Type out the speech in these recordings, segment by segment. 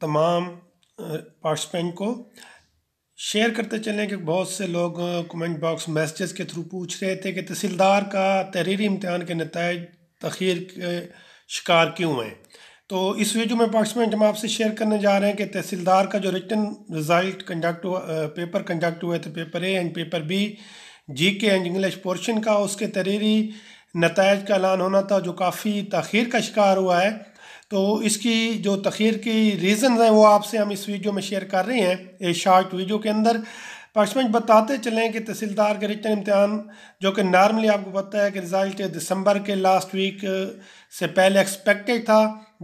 तमाम पार्टिसिपेंट को शेयर करते चलें कि बहुत से लोग कमेंट बॉक्स मैसेजेस के थ्रू पूछ रहे थे कि तहसीलदार का तहरीरी इम्तहान के नतज तखीर के शिकार क्यों हैं तो इस वीडियो में पार्टिसिपेंट हम आपसे शेयर करने जा रहे हैं कि तहसीलदार का जो रिटर्न रिज़ल्ट कंडक्ट हुआ पेपर कंडक्ट हुए थे paper A and paper B G K and English portion का उसके तहरीरी नतज का ऐलान होना था जो काफ़ी तखीर का शिकार हुआ है तो इसकी जो तखीर की रीज़न हैं वो आपसे हम इस वीडियो में शेयर कर रहे हैं एक शार्ट वीडियो के अंदर पाकिस्तान बताते चलें कि तहसीलदार के रिटर्न इम्तहान जो कि नॉर्मली आपको पता है कि रिज़ल्ट दिसंबर के लास्ट वीक से पहले एक्सपेक्टेड था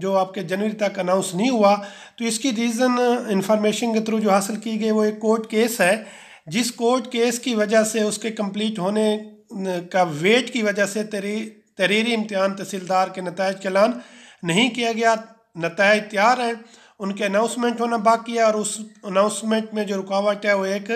जो आपके जनवरी तक अनाउंस नहीं हुआ तो इसकी रीज़न इंफॉर्मेशन के थ्रू जो हासिल की गई वो एक कोर्ट केस है जिस कोर्ट केस की वजह से उसके कम्प्लीट होने का वेट की वजह से तरी तहरीरी इम्तहान तहसीलदार के नतज के ऐलान नहीं किया गया नतज तैयार हैं उनके अनाउंसमेंट होना बाकी है और उस अनाउंसमेंट में जो रुकावट है वो एक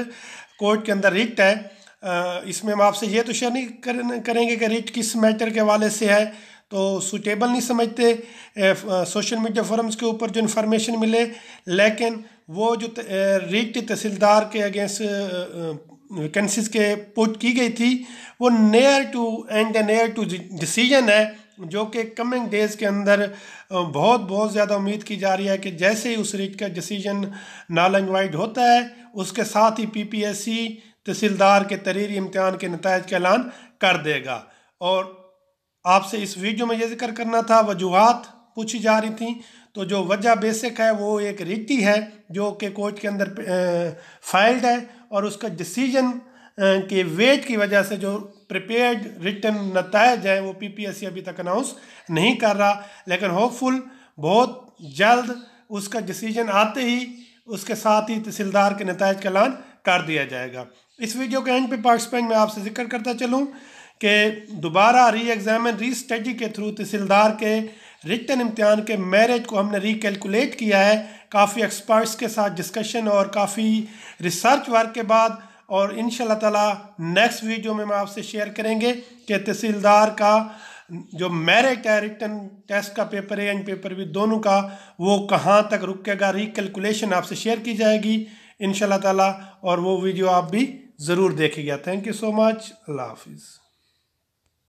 कोर्ट के अंदर रिट है इसमें हम आपसे ये तो शेयर नहीं कर, करेंगे कि रिट किस मैटर के हवाले से है तो सूटेबल नहीं समझते सोशल मीडिया फोरम्स के ऊपर जो इन्फॉर्मेशन मिले लेकिन वो जो त, रिट तहसीलदार के अगेंस्ट वैकेंसीज के पुट की गई थी वो near to and near to decision है जो कि कमिंग डेज़ के अंदर बहुत बहुत ज़्यादा उम्मीद की जा रही है कि जैसे ही उस रिट का डिसीजन नालंग वाइड होता है उसके साथ ही पी पी एस सी तहसीलदार के तरीरी इम्तहान के नतज का ऐलान कर देगा और आपसे इस वीडियो में ये जिक्र करना था वजूहत पूछी जा रही थी तो जो वजह बेसिक है वो एक रिटी है जो कि कोर्ट के अंदर फाइल्ड है और उसका डिसीजन अं, के वेट की वजह से जो प्रिपेयर्ड रिटर्न नतज हैं वो पीपीएससी अभी तक अनाउंस नहीं कर रहा लेकिन होपफुल बहुत जल्द उसका डिसीजन आते ही उसके साथ ही तहसीलदार के नतज का ऐलान कर दिया जाएगा इस वीडियो के एंड पे पार्टिसिपेंट मैं आपसे जिक्र करता चलूँ कि दोबारा री एग्ज़ामिन री स्टडी के थ्रू तहसीलदार के रिटर्न इम्तहान के मैरिज को हमने रिकेलकुलेट किया है काफ़ी एक्सपर्ट्स के साथ डिस्कशन और काफ़ी रिसर्च वर्क के बाद और इन ताला नेक्स्ट वीडियो में हम आपसे शेयर करेंगे कि तहसीलदार का जो मेरिट है रिटर्न टेस्ट का पेपर है एंड पेपर भी दोनों का वो कहाँ तक रुकेगा रिकलकुलेशन आपसे शेयर की जाएगी इन ताला और वो वीडियो आप भी ज़रूर देखेगा थैंक यू सो मच अल्लाह हाफिज़